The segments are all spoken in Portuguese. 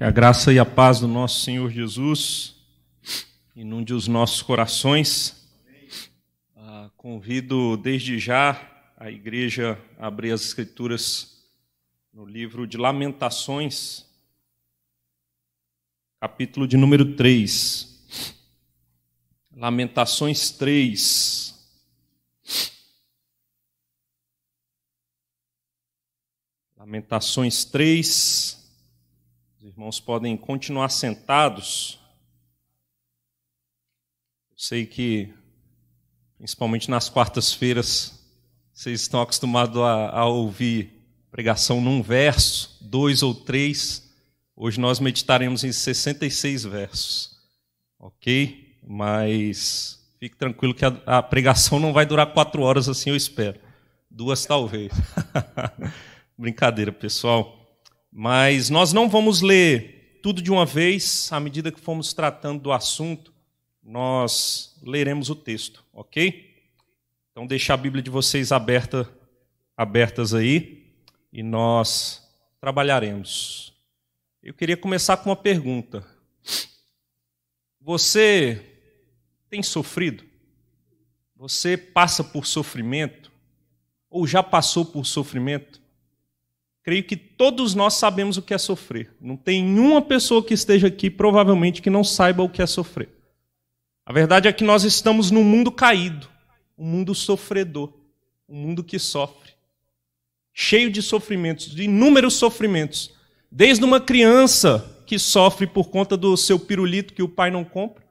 Que a graça e a paz do nosso Senhor Jesus inunde os nossos corações. Ah, convido desde já a igreja a abrir as Escrituras no livro de Lamentações, capítulo de número 3. Lamentações 3. Lamentações 3, os irmãos podem continuar sentados. Eu sei que, principalmente nas quartas-feiras, vocês estão acostumados a, a, ouvir pregação num verso, dois ou três. Hoje nós meditaremos em 66 versos, ok? Mas fique tranquilo que a, a pregação não vai durar quatro horas assim, eu espero. Duas talvez. Brincadeira, pessoal. Mas nós não vamos ler tudo de uma vez, à medida que formos tratando do assunto, nós leremos o texto, ok? Então deixa a Bíblia de vocês aberta, abertas aí e nós trabalharemos. Eu queria começar com uma pergunta. Você tem sofrido? Você passa por sofrimento? Ou já passou por sofrimento? Creio que todos nós sabemos o que é sofrer. Não tem nenhuma pessoa que esteja aqui, provavelmente, que não saiba o que é sofrer. A verdade é que nós estamos num mundo caído, um mundo sofredor, um mundo que sofre, cheio de sofrimentos, de inúmeros sofrimentos. Desde uma criança que sofre por conta do seu pirulito que o pai não compra,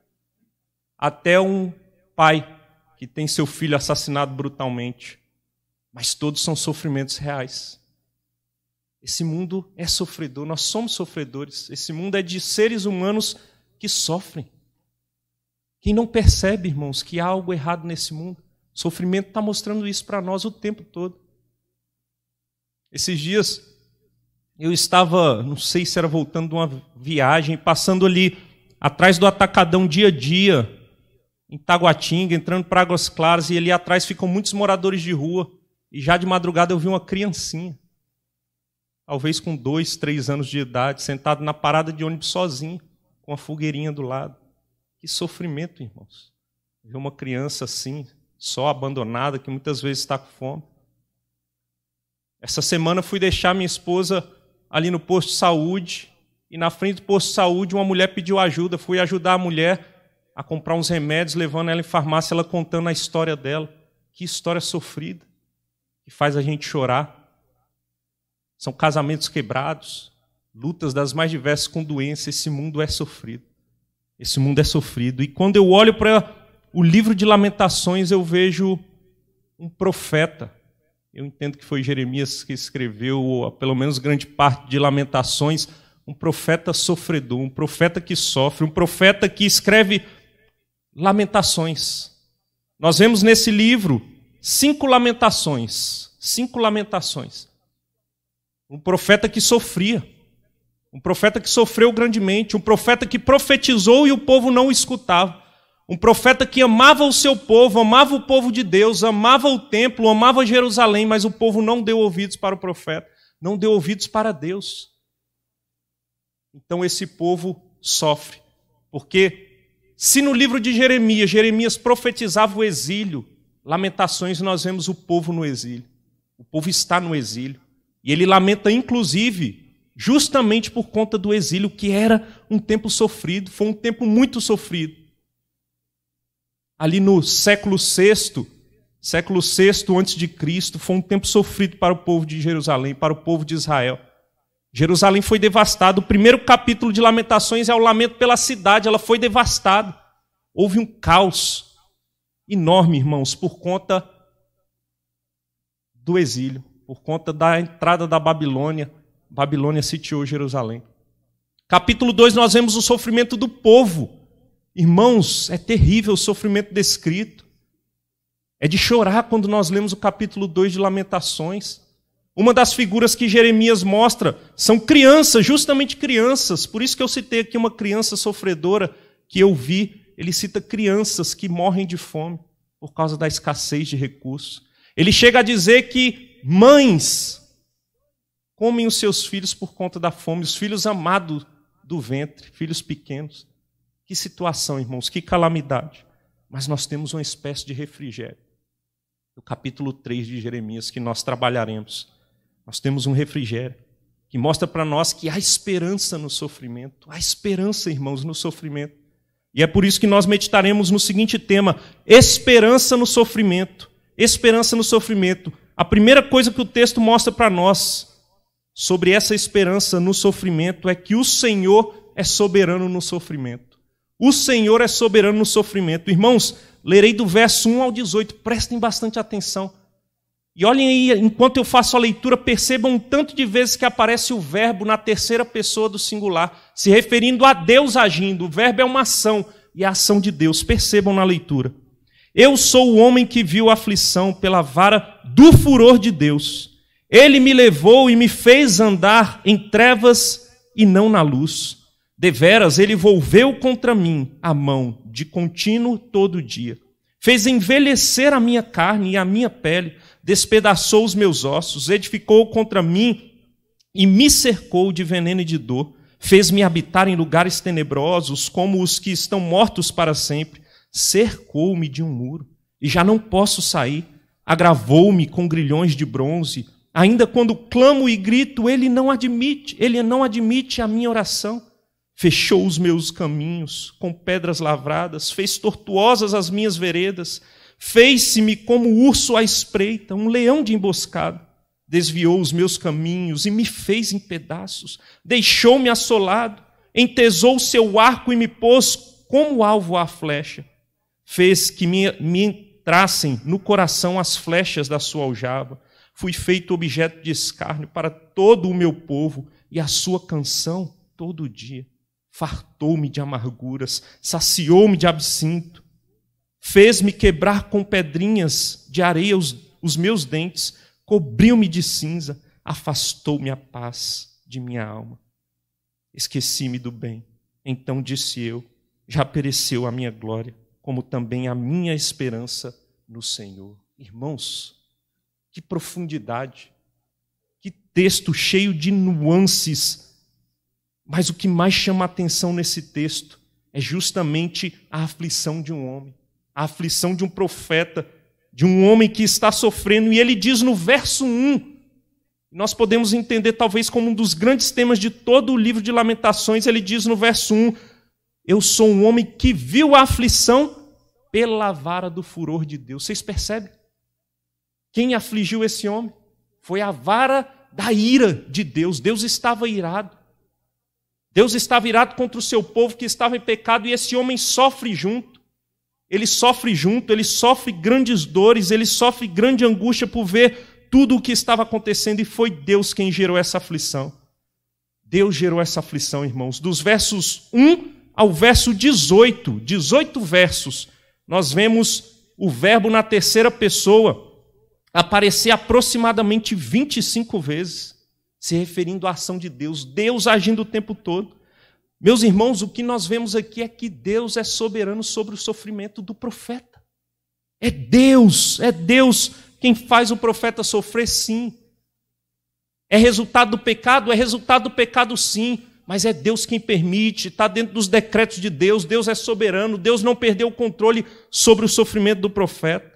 até um pai que tem seu filho assassinado brutalmente. Mas todos são sofrimentos reais. Esse mundo é sofredor, nós somos sofredores. Esse mundo é de seres humanos que sofrem. Quem não percebe, irmãos, que há algo errado nesse mundo, o sofrimento está mostrando isso para nós o tempo todo. Esses dias eu estava, não sei se era voltando de uma viagem, passando ali atrás do atacadão dia a dia, em Taguatinga, entrando para Águas Claras, e ali atrás ficam muitos moradores de rua. E já de madrugada eu vi uma criancinha talvez com dois, três anos de idade, sentado na parada de ônibus sozinho, com a fogueirinha do lado. Que sofrimento, irmãos. Ver uma criança assim, só abandonada, que muitas vezes está com fome. Essa semana fui deixar minha esposa ali no posto de saúde, e na frente do posto de saúde uma mulher pediu ajuda. Fui ajudar a mulher a comprar uns remédios, levando ela em farmácia, ela contando a história dela. Que história sofrida, que faz a gente chorar. São casamentos quebrados, lutas das mais diversas com doenças. Esse mundo é sofrido. Esse mundo é sofrido. E quando eu olho para o livro de Lamentações, eu vejo um profeta. Eu entendo que foi Jeremias que escreveu, pelo menos grande parte de Lamentações, um profeta sofredor, um profeta que sofre, um profeta que escreve lamentações. Nós vemos nesse livro cinco lamentações, cinco lamentações. Um profeta que sofria. Um profeta que sofreu grandemente. Um profeta que profetizou e o povo não o escutava. Um profeta que amava o seu povo, amava o povo de Deus, amava o templo, amava Jerusalém, mas o povo não deu ouvidos para o profeta, não deu ouvidos para Deus. Então esse povo sofre, porque se no livro de Jeremias, Jeremias profetizava o exílio, Lamentações nós vemos o povo no exílio. O povo está no exílio. E ele lamenta, inclusive, justamente por conta do exílio, que era um tempo sofrido, foi um tempo muito sofrido. Ali no século VI, século VI antes de Cristo, foi um tempo sofrido para o povo de Jerusalém, para o povo de Israel. Jerusalém foi devastada. O primeiro capítulo de Lamentações é o lamento pela cidade, ela foi devastada. Houve um caos enorme, irmãos, por conta do exílio por conta da entrada da Babilônia. Babilônia sitiou Jerusalém. Capítulo 2, nós vemos o sofrimento do povo. Irmãos, é terrível o sofrimento descrito. É de chorar quando nós lemos o capítulo 2 de Lamentações. Uma das figuras que Jeremias mostra são crianças, justamente crianças. Por isso que eu citei aqui uma criança sofredora que eu vi. Ele cita crianças que morrem de fome por causa da escassez de recursos. Ele chega a dizer que Mães comem os seus filhos por conta da fome, os filhos amados do ventre, filhos pequenos. Que situação, irmãos, que calamidade. Mas nós temos uma espécie de refrigério. No capítulo 3 de Jeremias, que nós trabalharemos, nós temos um refrigério que mostra para nós que há esperança no sofrimento, há esperança, irmãos, no sofrimento. E é por isso que nós meditaremos no seguinte tema: esperança no sofrimento. Esperança no sofrimento. A primeira coisa que o texto mostra para nós sobre essa esperança no sofrimento é que o Senhor é soberano no sofrimento. O Senhor é soberano no sofrimento. Irmãos, lerei do verso 1 ao 18, prestem bastante atenção. E olhem aí, enquanto eu faço a leitura, percebam o tanto de vezes que aparece o verbo na terceira pessoa do singular, se referindo a Deus agindo. O verbo é uma ação e é a ação de Deus. Percebam na leitura. Eu sou o homem que viu a aflição pela vara do furor de Deus. Ele me levou e me fez andar em trevas e não na luz. Deveras, ele volveu contra mim a mão, de contínuo todo dia. Fez envelhecer a minha carne e a minha pele, despedaçou os meus ossos, edificou contra mim e me cercou de veneno e de dor. Fez-me habitar em lugares tenebrosos, como os que estão mortos para sempre. Cercou-me de um muro e já não posso sair agravou-me com grilhões de bronze. Ainda quando clamo e grito, ele não admite, ele não admite a minha oração. Fechou os meus caminhos com pedras lavradas, fez tortuosas as minhas veredas, fez-se-me como urso à espreita, um leão de emboscado. Desviou os meus caminhos e me fez em pedaços, deixou-me assolado, entesou seu arco e me pôs como alvo à flecha. Fez que me, me entrassem no coração as flechas da sua aljava. Fui feito objeto de escárnio para todo o meu povo, e a sua canção todo dia. Fartou-me de amarguras, saciou-me de absinto, fez-me quebrar com pedrinhas de areia os, os meus dentes, cobriu-me de cinza, afastou-me a paz de minha alma. Esqueci-me do bem. Então disse eu: já pereceu a minha glória como também a minha esperança no Senhor. Irmãos, que profundidade, que texto cheio de nuances. Mas o que mais chama atenção nesse texto é justamente a aflição de um homem, a aflição de um profeta, de um homem que está sofrendo, e ele diz no verso 1, nós podemos entender talvez como um dos grandes temas de todo o livro de Lamentações, ele diz no verso 1: eu sou um homem que viu a aflição pela vara do furor de Deus. Vocês percebem? Quem afligiu esse homem? Foi a vara da ira de Deus. Deus estava irado. Deus estava irado contra o seu povo que estava em pecado e esse homem sofre junto. Ele sofre junto, ele sofre grandes dores, ele sofre grande angústia por ver tudo o que estava acontecendo e foi Deus quem gerou essa aflição. Deus gerou essa aflição, irmãos. Dos versos 1 ao verso 18, 18 versos, nós vemos o verbo na terceira pessoa aparecer aproximadamente 25 vezes, se referindo à ação de Deus, Deus agindo o tempo todo. Meus irmãos, o que nós vemos aqui é que Deus é soberano sobre o sofrimento do profeta. É Deus, é Deus quem faz o profeta sofrer, sim. É resultado do pecado? É resultado do pecado, sim. Mas é Deus quem permite, está dentro dos decretos de Deus, Deus é soberano, Deus não perdeu o controle sobre o sofrimento do profeta.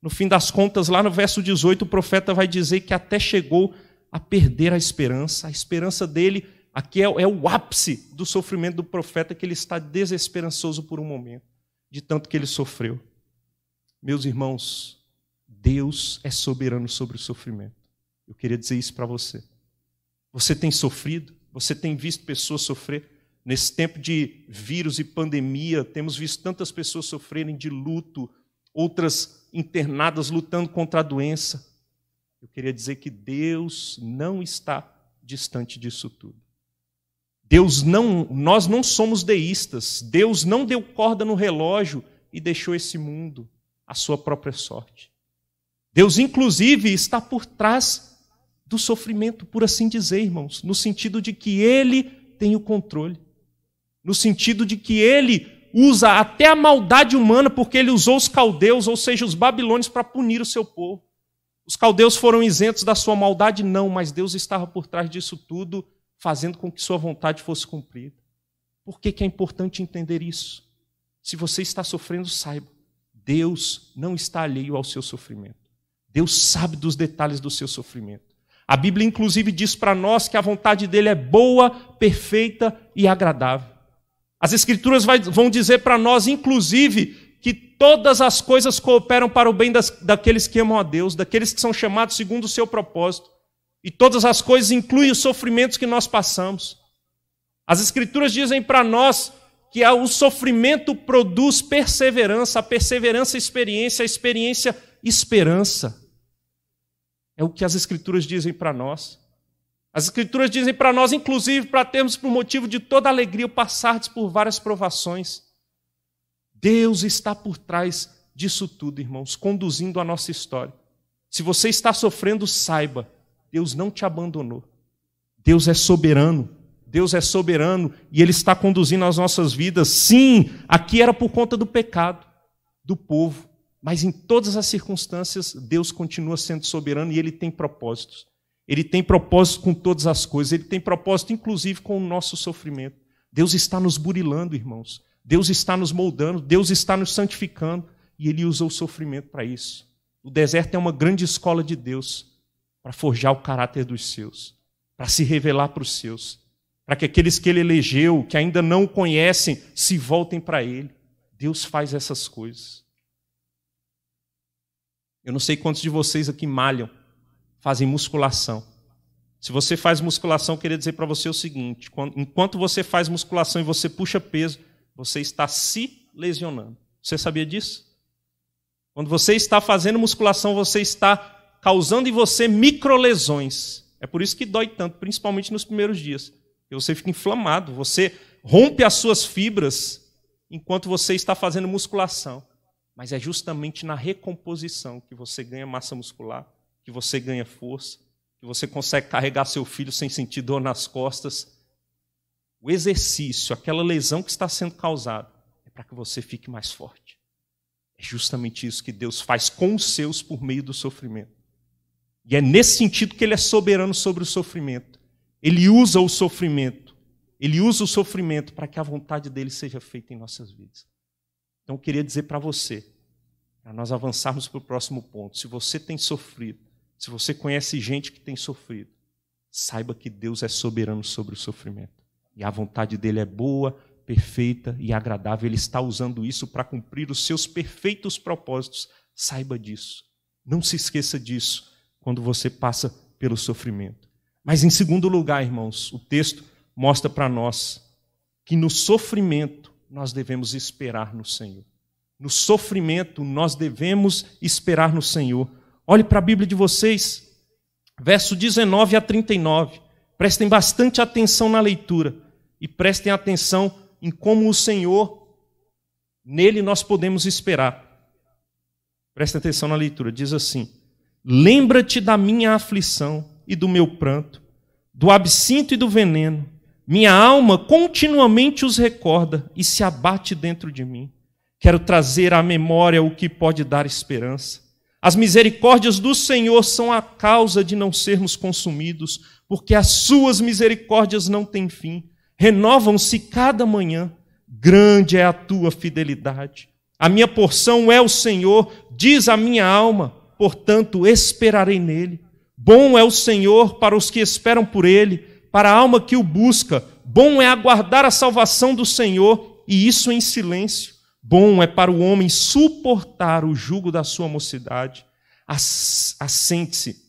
No fim das contas, lá no verso 18, o profeta vai dizer que até chegou a perder a esperança. A esperança dele aqui é, é o ápice do sofrimento do profeta, que ele está desesperançoso por um momento, de tanto que ele sofreu. Meus irmãos, Deus é soberano sobre o sofrimento. Eu queria dizer isso para você. Você tem sofrido? Você tem visto pessoas sofrer. Nesse tempo de vírus e pandemia, temos visto tantas pessoas sofrerem de luto, outras internadas lutando contra a doença. Eu queria dizer que Deus não está distante disso tudo. Deus não, nós não somos deístas. Deus não deu corda no relógio e deixou esse mundo à sua própria sorte. Deus inclusive está por trás do sofrimento, por assim dizer, irmãos, no sentido de que ele tem o controle, no sentido de que ele usa até a maldade humana, porque ele usou os caldeus, ou seja, os babilônios, para punir o seu povo. Os caldeus foram isentos da sua maldade? Não, mas Deus estava por trás disso tudo, fazendo com que sua vontade fosse cumprida. Por que, que é importante entender isso? Se você está sofrendo, saiba, Deus não está alheio ao seu sofrimento. Deus sabe dos detalhes do seu sofrimento. A Bíblia, inclusive, diz para nós que a vontade dele é boa, perfeita e agradável. As Escrituras vai, vão dizer para nós, inclusive, que todas as coisas cooperam para o bem das, daqueles que amam a Deus, daqueles que são chamados segundo o seu propósito. E todas as coisas incluem os sofrimentos que nós passamos. As Escrituras dizem para nós que o sofrimento produz perseverança, a perseverança, experiência, a experiência, esperança. É o que as Escrituras dizem para nós. As Escrituras dizem para nós, inclusive, para termos por motivo de toda alegria o por várias provações. Deus está por trás disso tudo, irmãos, conduzindo a nossa história. Se você está sofrendo, saiba, Deus não te abandonou. Deus é soberano. Deus é soberano e Ele está conduzindo as nossas vidas. Sim, aqui era por conta do pecado do povo. Mas em todas as circunstâncias, Deus continua sendo soberano e ele tem propósitos. Ele tem propósito com todas as coisas, ele tem propósito inclusive com o nosso sofrimento. Deus está nos burilando, irmãos. Deus está nos moldando, Deus está nos santificando e ele usa o sofrimento para isso. O deserto é uma grande escola de Deus para forjar o caráter dos seus, para se revelar para os seus, para que aqueles que ele elegeu, que ainda não o conhecem, se voltem para ele. Deus faz essas coisas. Eu não sei quantos de vocês aqui malham, fazem musculação. Se você faz musculação, eu queria dizer para você o seguinte: enquanto você faz musculação e você puxa peso, você está se lesionando. Você sabia disso? Quando você está fazendo musculação, você está causando em você microlesões. É por isso que dói tanto, principalmente nos primeiros dias. Porque você fica inflamado, você rompe as suas fibras enquanto você está fazendo musculação. Mas é justamente na recomposição que você ganha massa muscular, que você ganha força, que você consegue carregar seu filho sem sentir dor nas costas. O exercício, aquela lesão que está sendo causada, é para que você fique mais forte. É justamente isso que Deus faz com os seus por meio do sofrimento. E é nesse sentido que ele é soberano sobre o sofrimento. Ele usa o sofrimento. Ele usa o sofrimento para que a vontade dele seja feita em nossas vidas. Então eu queria dizer para você, para nós avançarmos para o próximo ponto, se você tem sofrido, se você conhece gente que tem sofrido, saiba que Deus é soberano sobre o sofrimento. E a vontade dele é boa, perfeita e agradável. Ele está usando isso para cumprir os seus perfeitos propósitos. Saiba disso. Não se esqueça disso quando você passa pelo sofrimento. Mas, em segundo lugar, irmãos, o texto mostra para nós que no sofrimento nós devemos esperar no Senhor. No sofrimento, nós devemos esperar no Senhor. Olhe para a Bíblia de vocês, verso 19 a 39. Prestem bastante atenção na leitura e prestem atenção em como o Senhor, nele nós podemos esperar. Prestem atenção na leitura, diz assim: Lembra-te da minha aflição e do meu pranto, do absinto e do veneno minha alma continuamente os recorda e se abate dentro de mim. Quero trazer à memória o que pode dar esperança. As misericórdias do Senhor são a causa de não sermos consumidos, porque as suas misericórdias não têm fim. Renovam-se cada manhã. Grande é a tua fidelidade. A minha porção é o Senhor, diz a minha alma, portanto esperarei nele. Bom é o Senhor para os que esperam por ele para a alma que o busca, bom é aguardar a salvação do Senhor, e isso em silêncio. Bom é para o homem suportar o jugo da sua mocidade. Assente-se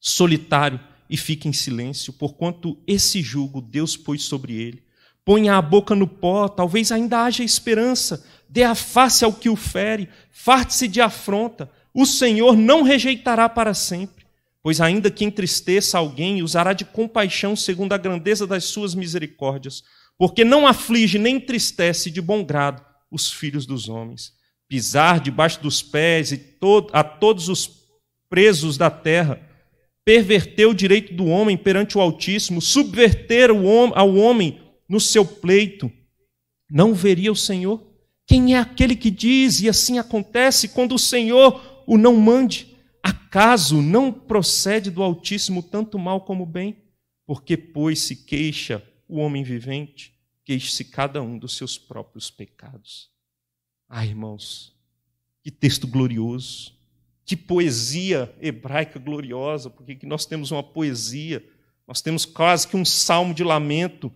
solitário e fique em silêncio, porquanto esse jugo Deus pôs sobre ele. Ponha a boca no pó, talvez ainda haja esperança. Dê a face ao que o fere, farte-se de afronta. O Senhor não rejeitará para sempre Pois ainda que entristeça alguém, usará de compaixão segundo a grandeza das suas misericórdias, porque não aflige nem entristece de bom grado os filhos dos homens. Pisar debaixo dos pés e a todos os presos da terra, perverter o direito do homem perante o Altíssimo, subverter o ao homem no seu pleito. Não veria o Senhor? Quem é aquele que diz e assim acontece quando o Senhor o não mande? Acaso não procede do Altíssimo tanto mal como bem? Porque, pois, se queixa o homem vivente, queixe-se cada um dos seus próprios pecados. Ah, irmãos, que texto glorioso, que poesia hebraica gloriosa, porque nós temos uma poesia, nós temos quase que um salmo de lamento,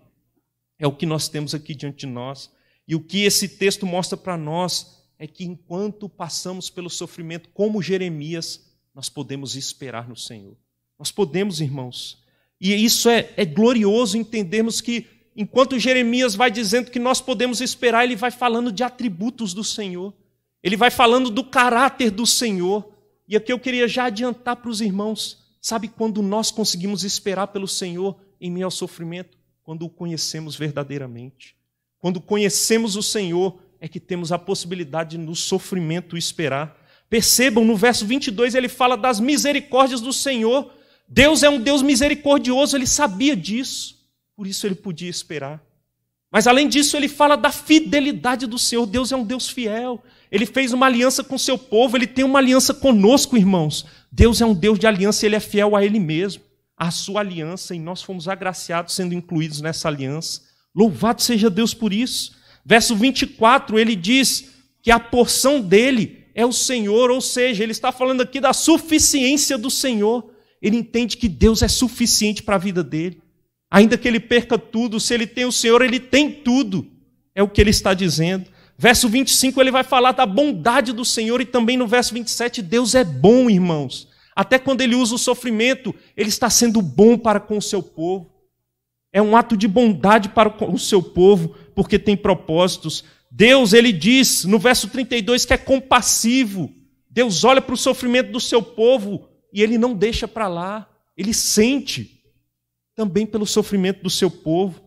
é o que nós temos aqui diante de nós. E o que esse texto mostra para nós é que enquanto passamos pelo sofrimento, como Jeremias, nós podemos esperar no Senhor. Nós podemos, irmãos. E isso é, é glorioso entendermos que, enquanto Jeremias vai dizendo que nós podemos esperar, ele vai falando de atributos do Senhor. Ele vai falando do caráter do Senhor. E aqui eu queria já adiantar para os irmãos: sabe quando nós conseguimos esperar pelo Senhor em meio ao sofrimento? Quando o conhecemos verdadeiramente. Quando conhecemos o Senhor, é que temos a possibilidade no sofrimento esperar Percebam, no verso 22 ele fala das misericórdias do Senhor. Deus é um Deus misericordioso, ele sabia disso, por isso ele podia esperar. Mas além disso, ele fala da fidelidade do Senhor. Deus é um Deus fiel. Ele fez uma aliança com seu povo, ele tem uma aliança conosco, irmãos. Deus é um Deus de aliança, ele é fiel a ele mesmo, A sua aliança, e nós fomos agraciados sendo incluídos nessa aliança. Louvado seja Deus por isso. Verso 24, ele diz que a porção dele é o Senhor, ou seja, ele está falando aqui da suficiência do Senhor. Ele entende que Deus é suficiente para a vida dele. Ainda que ele perca tudo, se ele tem o Senhor, ele tem tudo. É o que ele está dizendo. Verso 25, ele vai falar da bondade do Senhor, e também no verso 27, Deus é bom, irmãos. Até quando ele usa o sofrimento, ele está sendo bom para com o seu povo. É um ato de bondade para o seu povo, porque tem propósitos. Deus, ele diz no verso 32 que é compassivo. Deus olha para o sofrimento do seu povo e ele não deixa para lá. Ele sente também pelo sofrimento do seu povo.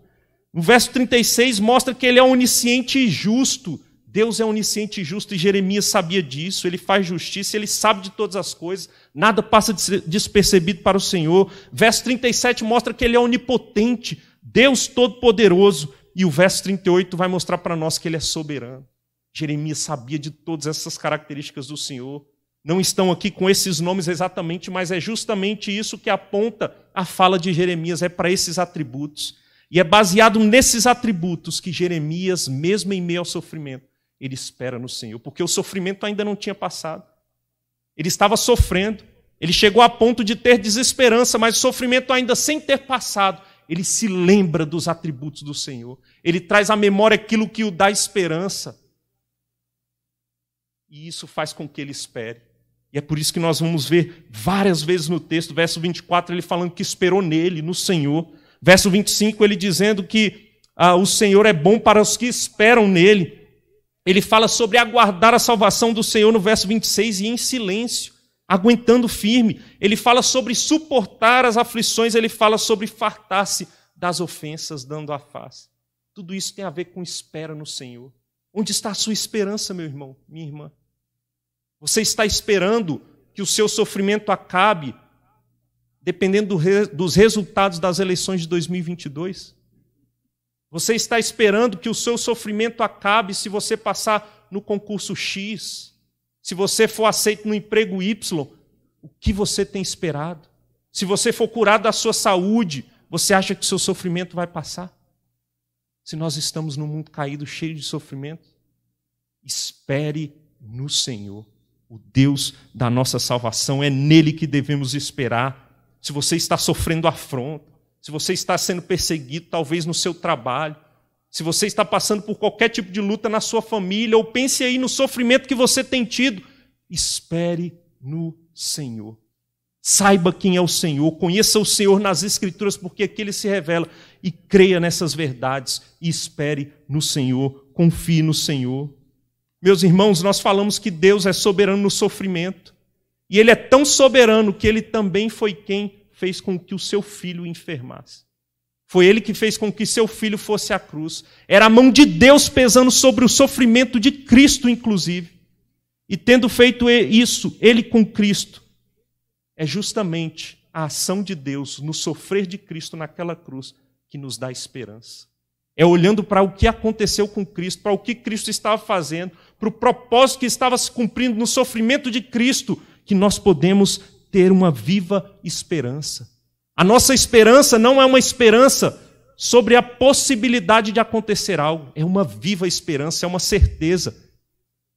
No verso 36 mostra que ele é onisciente e justo. Deus é onisciente e justo e Jeremias sabia disso. Ele faz justiça, ele sabe de todas as coisas. Nada passa despercebido para o Senhor. Verso 37 mostra que ele é onipotente, Deus todo-poderoso. E o verso 38 vai mostrar para nós que ele é soberano. Jeremias sabia de todas essas características do Senhor. Não estão aqui com esses nomes exatamente, mas é justamente isso que aponta a fala de Jeremias, é para esses atributos. E é baseado nesses atributos que Jeremias, mesmo em meio ao sofrimento, ele espera no Senhor, porque o sofrimento ainda não tinha passado. Ele estava sofrendo, ele chegou a ponto de ter desesperança, mas o sofrimento ainda sem ter passado ele se lembra dos atributos do Senhor. Ele traz à memória aquilo que o dá esperança. E isso faz com que ele espere. E é por isso que nós vamos ver várias vezes no texto, verso 24, ele falando que esperou nele, no Senhor. Verso 25, ele dizendo que ah, o Senhor é bom para os que esperam nele. Ele fala sobre aguardar a salvação do Senhor no verso 26 e em silêncio aguentando firme. Ele fala sobre suportar as aflições, ele fala sobre fartar-se das ofensas, dando a face. Tudo isso tem a ver com espera no Senhor. Onde está a sua esperança, meu irmão, minha irmã? Você está esperando que o seu sofrimento acabe, dependendo dos resultados das eleições de 2022? Você está esperando que o seu sofrimento acabe se você passar no concurso X, se você for aceito no emprego Y, o que você tem esperado? Se você for curado da sua saúde, você acha que o seu sofrimento vai passar? Se nós estamos num mundo caído, cheio de sofrimento, espere no Senhor, o Deus da nossa salvação, é nele que devemos esperar. Se você está sofrendo afronta, se você está sendo perseguido, talvez no seu trabalho, se você está passando por qualquer tipo de luta na sua família, ou pense aí no sofrimento que você tem tido, espere no Senhor. Saiba quem é o Senhor, conheça o Senhor nas Escrituras, porque aqui é ele se revela, e creia nessas verdades, e espere no Senhor, confie no Senhor. Meus irmãos, nós falamos que Deus é soberano no sofrimento, e Ele é tão soberano que Ele também foi quem fez com que o seu filho enfermasse. Foi ele que fez com que seu filho fosse à cruz. Era a mão de Deus pesando sobre o sofrimento de Cristo, inclusive. E tendo feito isso, ele com Cristo, é justamente a ação de Deus no sofrer de Cristo naquela cruz que nos dá esperança. É olhando para o que aconteceu com Cristo, para o que Cristo estava fazendo, para o propósito que estava se cumprindo no sofrimento de Cristo, que nós podemos ter uma viva esperança. A nossa esperança não é uma esperança sobre a possibilidade de acontecer algo, é uma viva esperança, é uma certeza,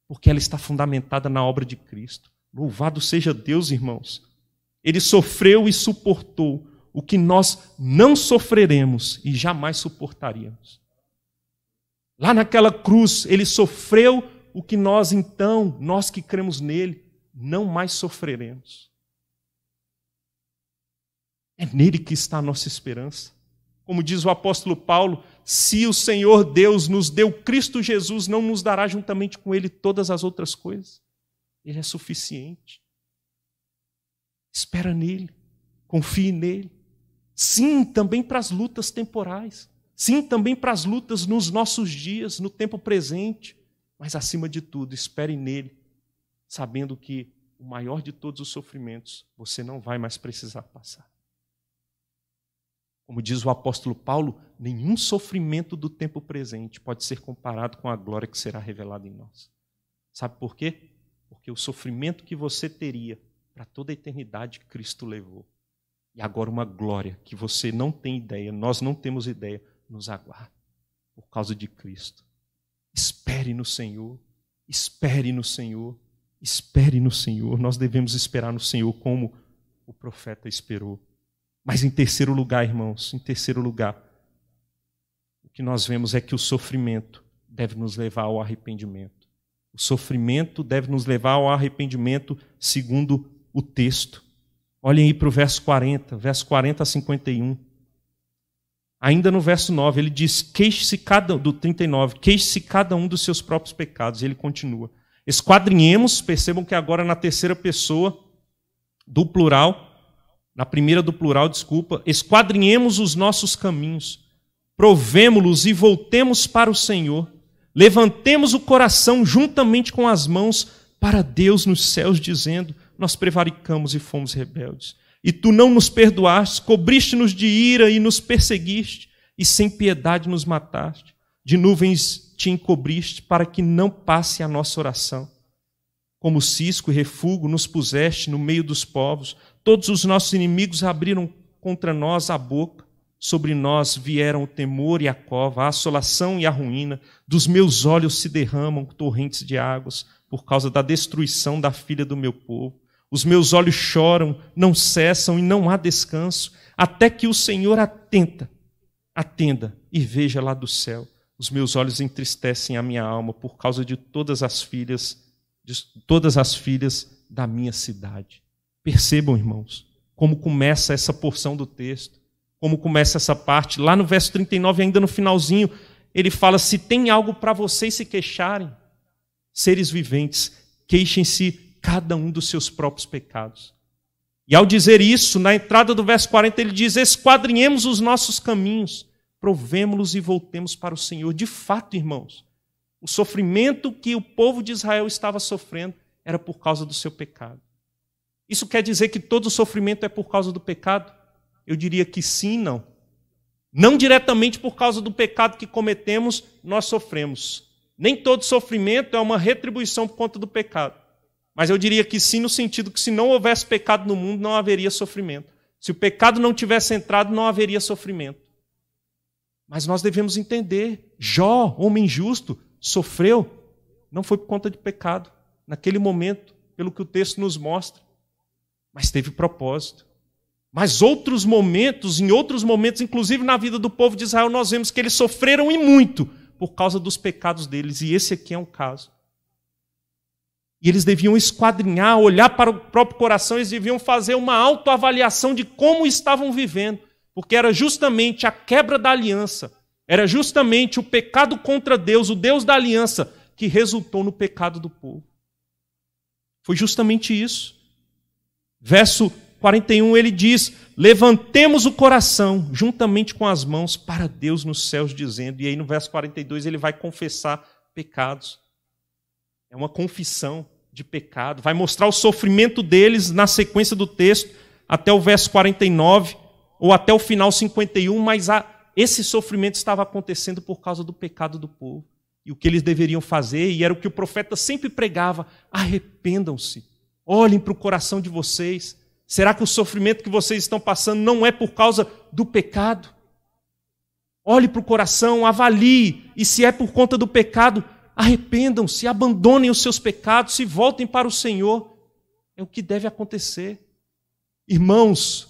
porque ela está fundamentada na obra de Cristo. Louvado seja Deus, irmãos. Ele sofreu e suportou o que nós não sofreremos e jamais suportaríamos. Lá naquela cruz, ele sofreu o que nós então, nós que cremos nele, não mais sofreremos. É nele que está a nossa esperança. Como diz o apóstolo Paulo, se o Senhor Deus nos deu Cristo Jesus, não nos dará juntamente com ele todas as outras coisas. Ele é suficiente. Espera nele, confie nele. Sim, também para as lutas temporais. Sim, também para as lutas nos nossos dias, no tempo presente. Mas, acima de tudo, espere nele, sabendo que o maior de todos os sofrimentos você não vai mais precisar passar. Como diz o apóstolo Paulo, nenhum sofrimento do tempo presente pode ser comparado com a glória que será revelada em nós. Sabe por quê? Porque o sofrimento que você teria para toda a eternidade, Cristo levou. E agora uma glória que você não tem ideia, nós não temos ideia, nos aguarda por causa de Cristo. Espere no Senhor, espere no Senhor, espere no Senhor. Nós devemos esperar no Senhor como o profeta esperou. Mas em terceiro lugar, irmãos, em terceiro lugar, o que nós vemos é que o sofrimento deve nos levar ao arrependimento. O sofrimento deve nos levar ao arrependimento, segundo o texto. Olhem aí para o verso 40, verso 40 a 51. Ainda no verso 9, ele diz: Queixe-se cada do 39, queixe-se cada um dos seus próprios pecados. E ele continua. Esquadrinhemos, percebam que agora na terceira pessoa do plural, na primeira do plural, desculpa, esquadrinhemos os nossos caminhos, provemos los e voltemos para o Senhor. Levantemos o coração juntamente com as mãos para Deus nos céus, dizendo: Nós prevaricamos e fomos rebeldes. E tu não nos perdoaste, cobriste-nos de ira e nos perseguiste, e sem piedade nos mataste. De nuvens te encobriste, para que não passe a nossa oração como cisco e refúgio nos puseste no meio dos povos, todos os nossos inimigos abriram contra nós a boca, sobre nós vieram o temor e a cova, a assolação e a ruína, dos meus olhos se derramam torrentes de águas, por causa da destruição da filha do meu povo. Os meus olhos choram, não cessam e não há descanso, até que o Senhor atenta, atenda e veja lá do céu. Os meus olhos entristecem a minha alma por causa de todas as filhas de todas as filhas da minha cidade. Percebam, irmãos, como começa essa porção do texto, como começa essa parte. Lá no verso 39, ainda no finalzinho, ele fala: Se tem algo para vocês se queixarem, seres viventes, queixem-se cada um dos seus próprios pecados. E ao dizer isso, na entrada do verso 40, ele diz: Esquadrinhemos os nossos caminhos, provemos-los e voltemos para o Senhor. De fato, irmãos, o sofrimento que o povo de Israel estava sofrendo era por causa do seu pecado. Isso quer dizer que todo sofrimento é por causa do pecado? Eu diria que sim, não. Não diretamente por causa do pecado que cometemos, nós sofremos. Nem todo sofrimento é uma retribuição por conta do pecado. Mas eu diria que sim, no sentido que se não houvesse pecado no mundo, não haveria sofrimento. Se o pecado não tivesse entrado, não haveria sofrimento. Mas nós devemos entender: Jó, homem justo, sofreu não foi por conta de pecado, naquele momento, pelo que o texto nos mostra, mas teve propósito. Mas outros momentos, em outros momentos, inclusive na vida do povo de Israel, nós vemos que eles sofreram e muito por causa dos pecados deles, e esse aqui é um caso. E eles deviam esquadrinhar, olhar para o próprio coração, eles deviam fazer uma autoavaliação de como estavam vivendo, porque era justamente a quebra da aliança era justamente o pecado contra Deus, o Deus da aliança, que resultou no pecado do povo. Foi justamente isso. Verso 41 ele diz: Levantemos o coração juntamente com as mãos para Deus nos céus, dizendo. E aí no verso 42 ele vai confessar pecados. É uma confissão de pecado. Vai mostrar o sofrimento deles na sequência do texto, até o verso 49 ou até o final 51, mas a esse sofrimento estava acontecendo por causa do pecado do povo. E o que eles deveriam fazer, e era o que o profeta sempre pregava: arrependam-se, olhem para o coração de vocês. Será que o sofrimento que vocês estão passando não é por causa do pecado? Olhe para o coração, avalie, e se é por conta do pecado, arrependam-se, abandonem os seus pecados, se voltem para o Senhor. É o que deve acontecer. Irmãos,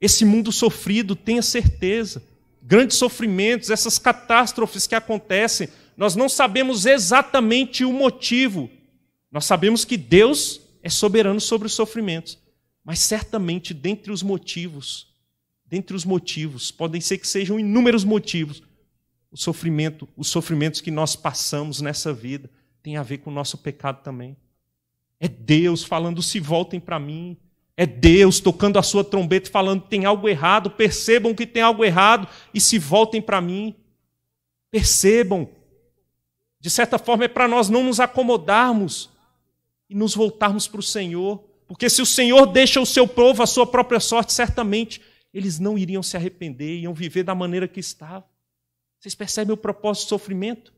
esse mundo sofrido, tenha certeza, grandes sofrimentos, essas catástrofes que acontecem, nós não sabemos exatamente o motivo. Nós sabemos que Deus é soberano sobre os sofrimentos, mas certamente dentre os motivos, dentre os motivos, podem ser que sejam inúmeros motivos. O sofrimento, os sofrimentos que nós passamos nessa vida tem a ver com o nosso pecado também. É Deus falando: "Se voltem para mim, é Deus tocando a sua trombeta e falando: tem algo errado, percebam que tem algo errado e se voltem para mim. Percebam. De certa forma, é para nós não nos acomodarmos e nos voltarmos para o Senhor. Porque se o Senhor deixa o seu povo à sua própria sorte, certamente eles não iriam se arrepender, iam viver da maneira que estavam. Vocês percebem o propósito do sofrimento?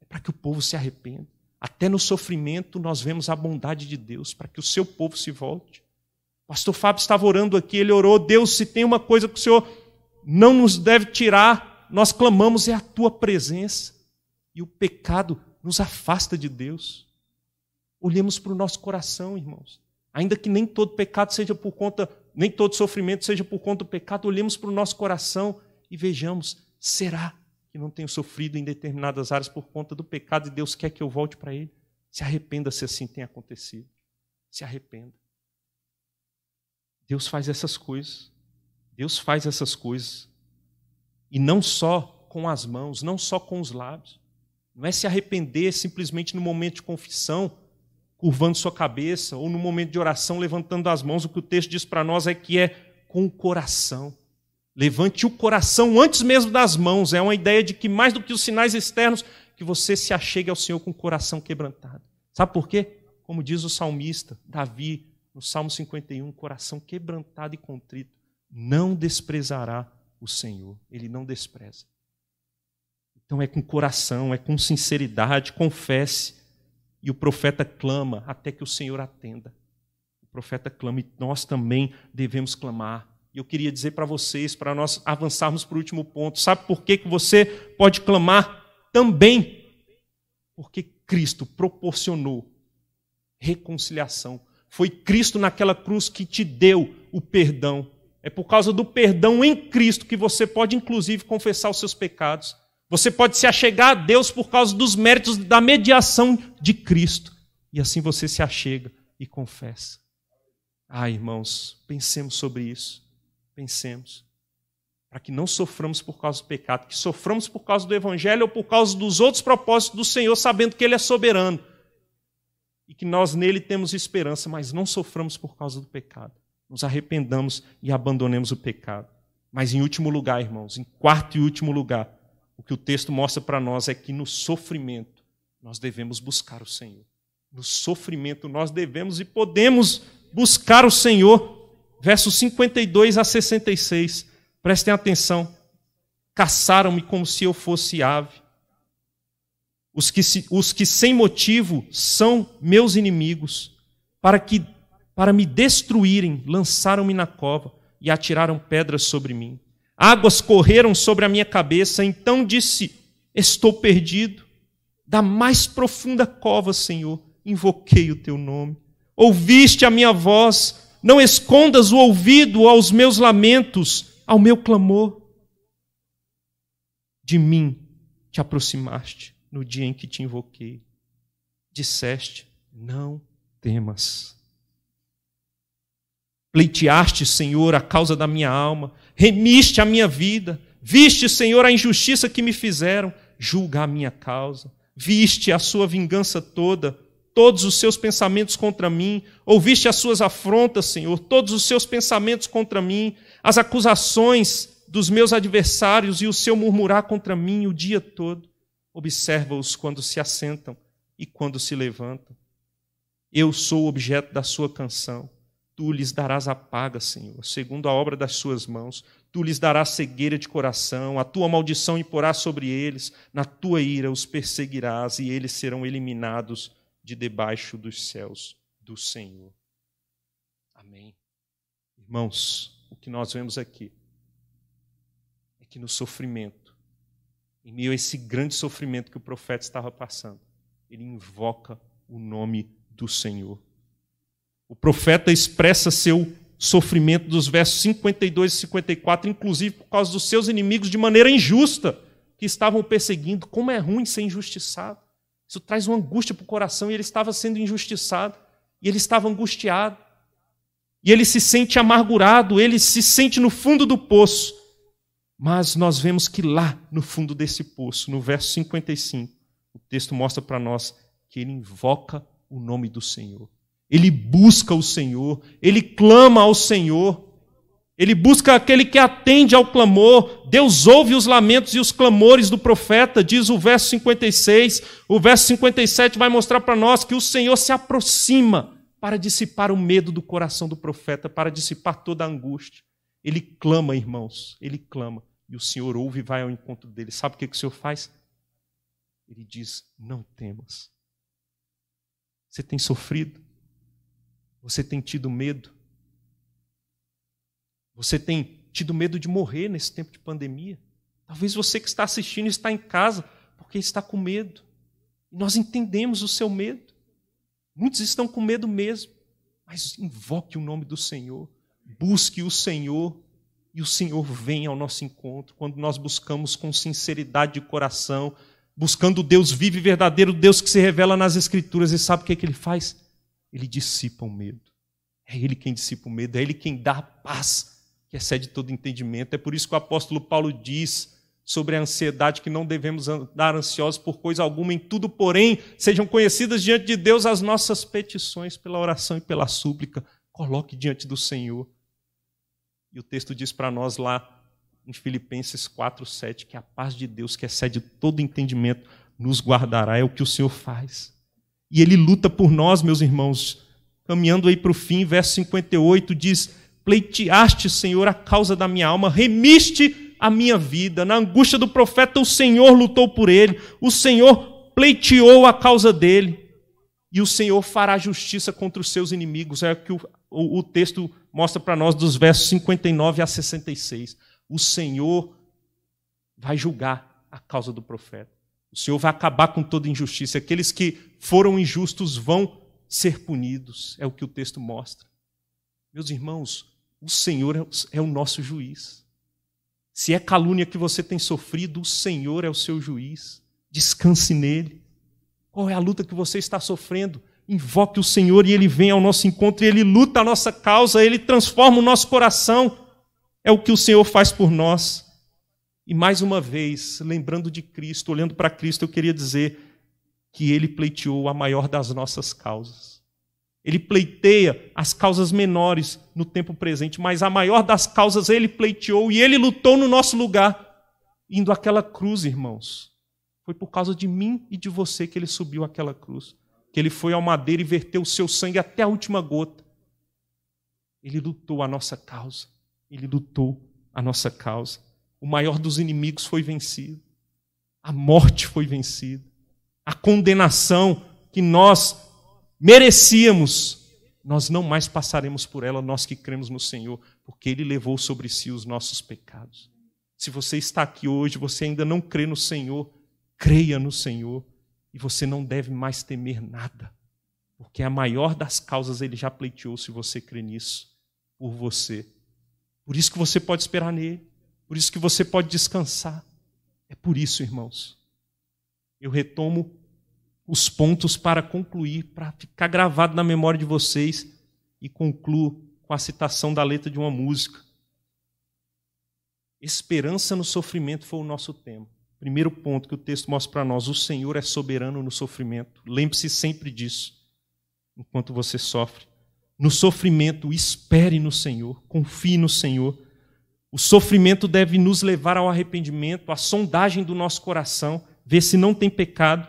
É para que o povo se arrependa. Até no sofrimento nós vemos a bondade de Deus, para que o seu povo se volte. Pastor Fábio estava orando aqui, ele orou, Deus, se tem uma coisa que o Senhor não nos deve tirar, nós clamamos, é a tua presença. E o pecado nos afasta de Deus. Olhemos para o nosso coração, irmãos. Ainda que nem todo pecado seja por conta, nem todo sofrimento seja por conta do pecado, olhemos para o nosso coração e vejamos: será que não tenho sofrido em determinadas áreas por conta do pecado e Deus quer que eu volte para Ele? Se arrependa se assim tem acontecido. Se arrependa. Deus faz essas coisas. Deus faz essas coisas. E não só com as mãos, não só com os lábios. Não é se arrepender simplesmente no momento de confissão, curvando sua cabeça, ou no momento de oração, levantando as mãos. O que o texto diz para nós é que é com o coração. Levante o coração antes mesmo das mãos. É uma ideia de que, mais do que os sinais externos, que você se achegue ao Senhor com o coração quebrantado. Sabe por quê? Como diz o salmista Davi, no Salmo 51, coração quebrantado e contrito, não desprezará o Senhor. Ele não despreza. Então é com coração, é com sinceridade, confesse. E o profeta clama até que o Senhor atenda. O profeta clama e nós também devemos clamar. E eu queria dizer para vocês, para nós avançarmos para o último ponto, sabe por que, que você pode clamar também? Porque Cristo proporcionou reconciliação foi Cristo naquela cruz que te deu o perdão. É por causa do perdão em Cristo que você pode, inclusive, confessar os seus pecados. Você pode se achegar a Deus por causa dos méritos da mediação de Cristo. E assim você se achega e confessa. Ah, irmãos, pensemos sobre isso. Pensemos. Para que não soframos por causa do pecado, que soframos por causa do Evangelho ou por causa dos outros propósitos do Senhor, sabendo que Ele é soberano e que nós nele temos esperança, mas não soframos por causa do pecado. Nos arrependamos e abandonemos o pecado. Mas em último lugar, irmãos, em quarto e último lugar, o que o texto mostra para nós é que no sofrimento nós devemos buscar o Senhor. No sofrimento nós devemos e podemos buscar o Senhor. Versos 52 a 66. Prestem atenção. Caçaram-me como se eu fosse ave os que, se, os que sem motivo são meus inimigos, para que para me destruírem, lançaram-me na cova e atiraram pedras sobre mim. Águas correram sobre a minha cabeça, então disse: Estou perdido. Da mais profunda cova, Senhor, invoquei o teu nome. Ouviste a minha voz, não escondas o ouvido aos meus lamentos, ao meu clamor. De mim te aproximaste no dia em que te invoquei. Disseste: Não temas. Pleiteaste, Senhor, a causa da minha alma, remiste a minha vida, viste, Senhor, a injustiça que me fizeram, julga a minha causa, viste a sua vingança toda, todos os seus pensamentos contra mim, ouviste as suas afrontas, Senhor, todos os seus pensamentos contra mim, as acusações dos meus adversários e o seu murmurar contra mim o dia todo. Observa-os quando se assentam e quando se levantam. Eu sou o objeto da sua canção. Tu lhes darás a paga, Senhor, segundo a obra das suas mãos. Tu lhes darás cegueira de coração, a tua maldição imporás sobre eles. Na tua ira os perseguirás e eles serão eliminados de debaixo dos céus do Senhor. Amém. Irmãos, o que nós vemos aqui é que no sofrimento, em meio a esse grande sofrimento que o profeta estava passando, ele invoca o nome do Senhor. O profeta expressa seu sofrimento dos versos 52 e 54, inclusive por causa dos seus inimigos de maneira injusta, que estavam perseguindo. Como é ruim ser injustiçado. Isso traz uma angústia para o coração e ele estava sendo injustiçado, e ele estava angustiado, e ele se sente amargurado, ele se sente no fundo do poço. Mas nós vemos que lá no fundo desse poço, no verso 55, o texto mostra para nós que ele invoca o nome do Senhor. Ele busca o Senhor, ele clama ao Senhor. Ele busca aquele que atende ao clamor. Deus ouve os lamentos e os clamores do profeta, diz o verso 56. O verso 57 vai mostrar para nós que o Senhor se aproxima para dissipar o medo do coração do profeta, para dissipar toda a angústia. Ele clama, irmãos, ele clama. E o Senhor ouve e vai ao encontro dele. Sabe o que, que o Senhor faz? Ele diz: Não temas. Você tem sofrido, você tem tido medo, você tem tido medo de morrer nesse tempo de pandemia. Talvez você que está assistindo está em casa porque está com medo. E nós entendemos o seu medo. Muitos estão com medo mesmo. Mas invoque o nome do Senhor, busque o Senhor, e o Senhor vem ao nosso encontro quando nós buscamos com sinceridade de coração, buscando o Deus vivo e verdadeiro, o Deus que se revela nas Escrituras. E sabe o que, é que ele faz? Ele dissipa o medo. É ele quem dissipa o medo, é ele quem dá a paz que excede todo entendimento. É por isso que o apóstolo Paulo diz sobre a ansiedade que não devemos andar ansiosos por coisa alguma, em tudo, porém, sejam conhecidas diante de Deus as nossas petições pela oração e pela súplica. Coloque diante do Senhor e o texto diz para nós lá em Filipenses 4, 7, que a paz de Deus, que excede todo entendimento, nos guardará, é o que o Senhor faz. E Ele luta por nós, meus irmãos. Caminhando aí para o fim, verso 58 diz: Pleiteaste, Senhor, a causa da minha alma, remiste a minha vida. Na angústia do profeta, o Senhor lutou por ele, o Senhor pleiteou a causa dele, e o Senhor fará justiça contra os seus inimigos. É o que o, o, o texto mostra para nós dos versos 59 a 66. O Senhor vai julgar a causa do profeta. O Senhor vai acabar com toda injustiça. Aqueles que foram injustos vão ser punidos, é o que o texto mostra. Meus irmãos, o Senhor é o é nosso juiz. Se é calúnia que você tem sofrido, o Senhor é o seu juiz. Descanse nele. Qual é a luta que você está sofrendo? Invoque o Senhor e ele vem ao nosso encontro, e ele luta a nossa causa, ele transforma o nosso coração. É o que o Senhor faz por nós. E mais uma vez, lembrando de Cristo, olhando para Cristo, eu queria dizer que ele pleiteou a maior das nossas causas. Ele pleiteia as causas menores no tempo presente, mas a maior das causas ele pleiteou e ele lutou no nosso lugar, indo àquela cruz, irmãos. Foi por causa de mim e de você que ele subiu àquela cruz que ele foi ao madeiro e verteu o seu sangue até a última gota. Ele lutou a nossa causa. Ele lutou a nossa causa. O maior dos inimigos foi vencido. A morte foi vencida. A condenação que nós merecíamos, nós não mais passaremos por ela, nós que cremos no Senhor, porque Ele levou sobre si os nossos pecados. Se você está aqui hoje, você ainda não crê no Senhor, creia no Senhor. E você não deve mais temer nada, porque a maior das causas ele já pleiteou, se você crê nisso, por você. Por isso que você pode esperar nele, por isso que você pode descansar. É por isso, irmãos. Eu retomo os pontos para concluir, para ficar gravado na memória de vocês e concluo com a citação da letra de uma música. Esperança no sofrimento foi o nosso tema. Primeiro ponto que o texto mostra para nós: o Senhor é soberano no sofrimento. Lembre-se sempre disso, enquanto você sofre. No sofrimento, espere no Senhor, confie no Senhor. O sofrimento deve nos levar ao arrependimento, à sondagem do nosso coração, ver se não tem pecado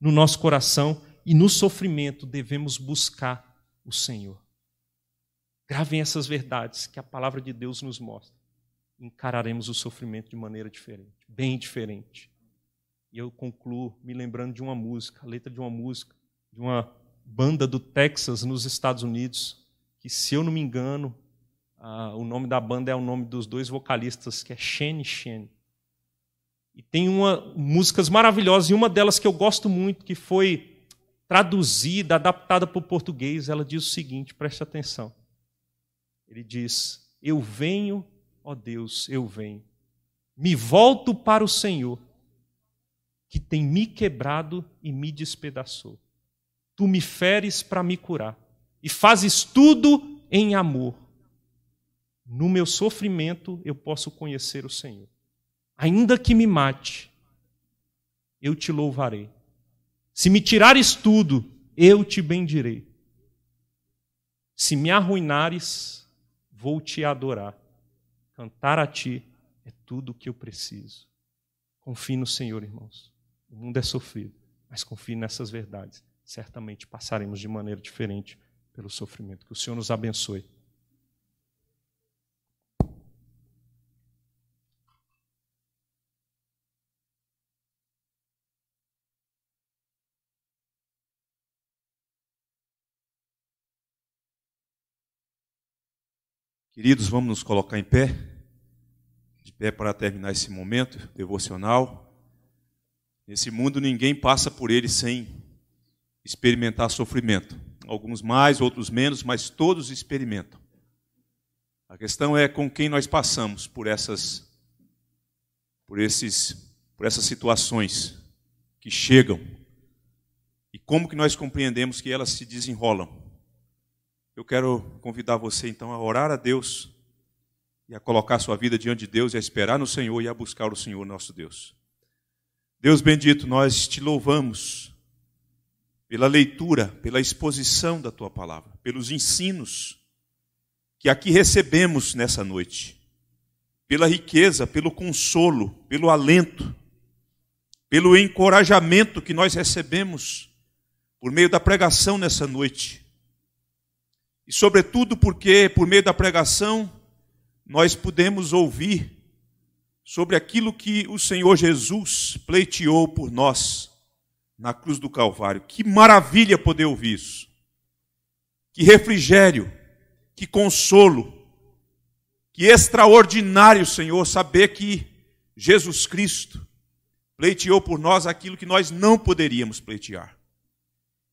no nosso coração, e no sofrimento devemos buscar o Senhor. Gravem essas verdades que a palavra de Deus nos mostra encararemos o sofrimento de maneira diferente, bem diferente. E eu concluo me lembrando de uma música, a letra de uma música, de uma banda do Texas, nos Estados Unidos, que, se eu não me engano, ah, o nome da banda é o nome dos dois vocalistas, que é Shane Shane. E tem uma, músicas maravilhosas, e uma delas que eu gosto muito, que foi traduzida, adaptada para o português, ela diz o seguinte, preste atenção. Ele diz: Eu venho ó oh Deus, eu venho, me volto para o Senhor, que tem me quebrado e me despedaçou. Tu me feres para me curar, e fazes tudo em amor. No meu sofrimento eu posso conhecer o Senhor. Ainda que me mate, eu te louvarei. Se me tirares tudo, eu te bendirei. Se me arruinares, vou te adorar. Cantar a Ti é tudo o que eu preciso. Confie no Senhor, irmãos. O mundo é sofrido, mas confie nessas verdades. Certamente passaremos de maneira diferente pelo sofrimento. Que o Senhor nos abençoe. Queridos, vamos nos colocar em pé, de pé para terminar esse momento devocional. Nesse mundo ninguém passa por ele sem experimentar sofrimento. Alguns mais, outros menos, mas todos experimentam. A questão é com quem nós passamos por essas por esses por essas situações que chegam e como que nós compreendemos que elas se desenrolam. Eu quero convidar você então a orar a Deus e a colocar sua vida diante de Deus e a esperar no Senhor e a buscar o Senhor nosso Deus. Deus bendito, nós te louvamos pela leitura, pela exposição da tua palavra, pelos ensinos que aqui recebemos nessa noite, pela riqueza, pelo consolo, pelo alento, pelo encorajamento que nós recebemos por meio da pregação nessa noite e, sobretudo, porque por meio da pregação nós pudemos ouvir sobre aquilo que o Senhor Jesus pleiteou por nós na cruz do Calvário. Que maravilha poder ouvir isso! Que refrigério, que consolo, que extraordinário, Senhor, saber que Jesus Cristo pleiteou por nós aquilo que nós não poderíamos pleitear.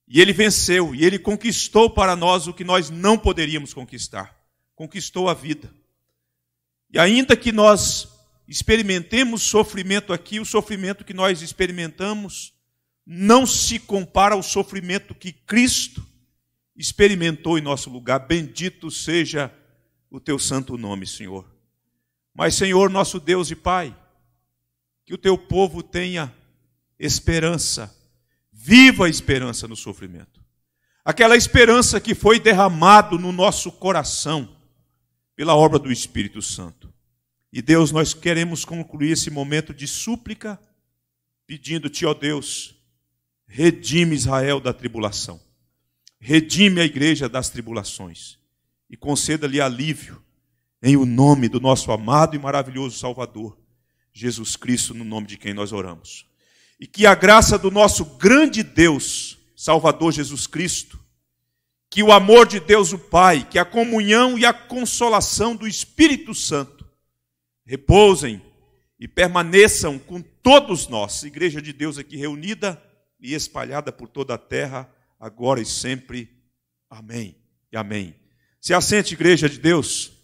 E ele venceu, e ele conquistou para nós o que nós não poderíamos conquistar. Conquistou a vida. E ainda que nós experimentemos sofrimento aqui, o sofrimento que nós experimentamos não se compara ao sofrimento que Cristo experimentou em nosso lugar. Bendito seja o teu santo nome, Senhor. Mas, Senhor, nosso Deus e Pai, que o teu povo tenha esperança Viva a esperança no sofrimento. Aquela esperança que foi derramado no nosso coração pela obra do Espírito Santo. E Deus, nós queremos concluir esse momento de súplica, pedindo-te, ó Deus, redime Israel da tribulação, redime a igreja das tribulações e conceda-lhe alívio em o nome do nosso amado e maravilhoso Salvador, Jesus Cristo, no nome de quem nós oramos e que a graça do nosso grande Deus, Salvador Jesus Cristo, que o amor de Deus o Pai, que a comunhão e a consolação do Espírito Santo repousem e permaneçam com todos nós, Igreja de Deus aqui reunida e espalhada por toda a terra, agora e sempre. Amém e amém. Se assente, Igreja de Deus.